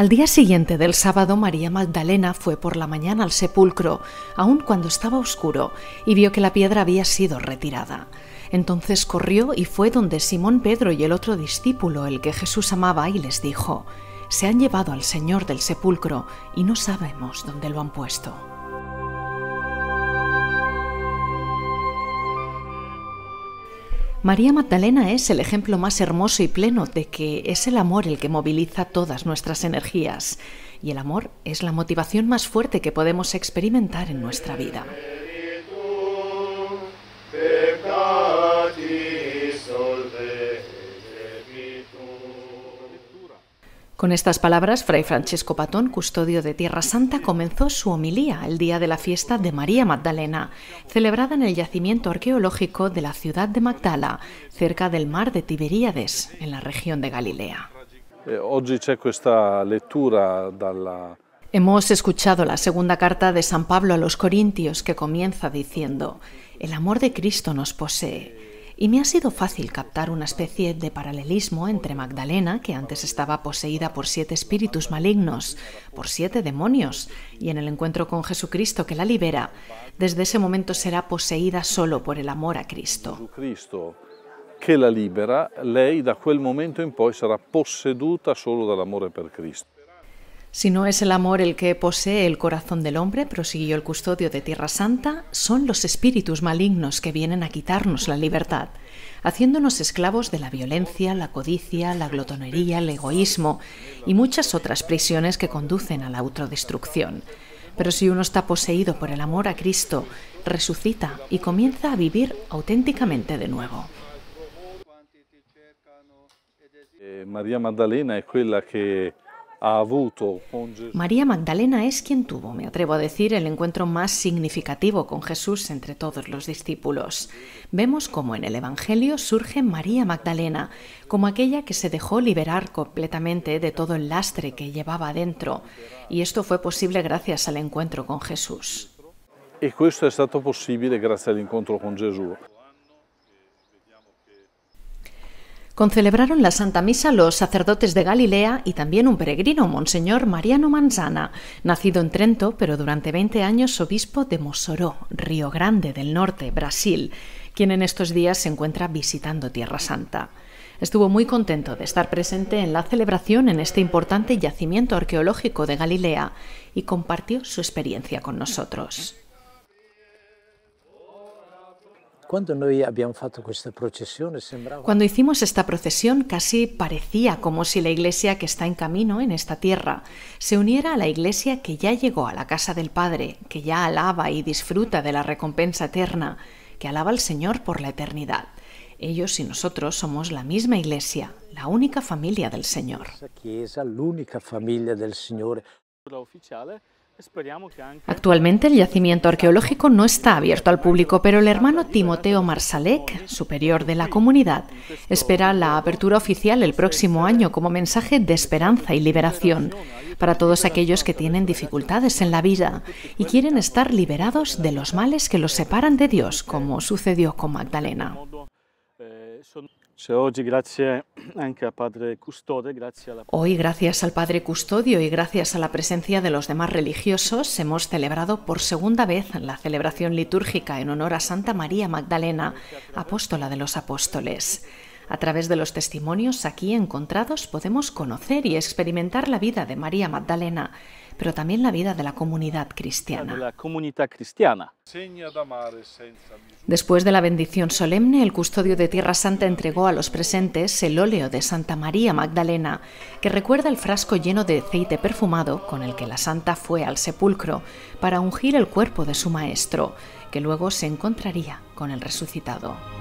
Al día siguiente del sábado, María Magdalena fue por la mañana al sepulcro, aun cuando estaba oscuro, y vio que la piedra había sido retirada. Entonces corrió y fue donde Simón Pedro y el otro discípulo, el que Jesús amaba, y les dijo, Se han llevado al Señor del sepulcro y no sabemos dónde lo han puesto. María Magdalena es el ejemplo más hermoso y pleno de que es el amor el que moviliza todas nuestras energías y el amor es la motivación más fuerte que podemos experimentar en nuestra vida. Con estas palabras, Fray Francesco Patón, custodio de Tierra Santa, comenzó su homilía el día de la fiesta de María Magdalena, celebrada en el yacimiento arqueológico de la ciudad de Magdala, cerca del mar de Tiberíades, en la región de Galilea. Eh, esta lectura Hemos escuchado la segunda carta de San Pablo a los Corintios que comienza diciendo, El amor de Cristo nos posee y me ha sido fácil captar una especie de paralelismo entre Magdalena, que antes estaba poseída por siete espíritus malignos, por siete demonios, y en el encuentro con Jesucristo que la libera, desde ese momento será poseída solo por el amor a Cristo. que la libera, lei da quel momento in poi sarà posseduta solo dall'amore per Cristo. Si no es el amor el que posee el corazón del hombre, prosiguió el custodio de Tierra Santa, son los espíritus malignos que vienen a quitarnos la libertad, haciéndonos esclavos de la violencia, la codicia, la glotonería, el egoísmo y muchas otras prisiones que conducen a la autodestrucción. Pero si uno está poseído por el amor a Cristo, resucita y comienza a vivir auténticamente de nuevo. Eh, María Magdalena es la que María Magdalena es quien tuvo, me atrevo a decir, el encuentro más significativo con Jesús entre todos los discípulos. Vemos cómo en el Evangelio surge María Magdalena, como aquella que se dejó liberar completamente de todo el lastre que llevaba dentro, y esto fue posible gracias al encuentro con Jesús. Y posible gracias al encuentro con Jesús. celebraron la Santa Misa los sacerdotes de Galilea y también un peregrino, Monseñor Mariano Manzana, nacido en Trento, pero durante 20 años obispo de Mosoró, Río Grande del Norte, Brasil, quien en estos días se encuentra visitando Tierra Santa. Estuvo muy contento de estar presente en la celebración en este importante yacimiento arqueológico de Galilea y compartió su experiencia con nosotros. Cuando hicimos esta procesión casi parecía como si la iglesia que está en camino en esta tierra se uniera a la iglesia que ya llegó a la casa del Padre, que ya alaba y disfruta de la recompensa eterna, que alaba al Señor por la eternidad. Ellos y nosotros somos la misma iglesia, la única familia del Señor. Actualmente el yacimiento arqueológico no está abierto al público, pero el hermano Timoteo Marsalek, superior de la comunidad, espera la apertura oficial el próximo año como mensaje de esperanza y liberación para todos aquellos que tienen dificultades en la vida y quieren estar liberados de los males que los separan de Dios, como sucedió con Magdalena. Eh, Hoy, gracias al Padre Custodio y gracias a la presencia de los demás religiosos, hemos celebrado por segunda vez la celebración litúrgica en honor a Santa María Magdalena, apóstola de los apóstoles. A través de los testimonios aquí encontrados podemos conocer y experimentar la vida de María Magdalena pero también la vida de la comunidad cristiana. Después de la bendición solemne, el custodio de Tierra Santa entregó a los presentes el óleo de Santa María Magdalena, que recuerda el frasco lleno de aceite perfumado con el que la santa fue al sepulcro para ungir el cuerpo de su maestro, que luego se encontraría con el resucitado.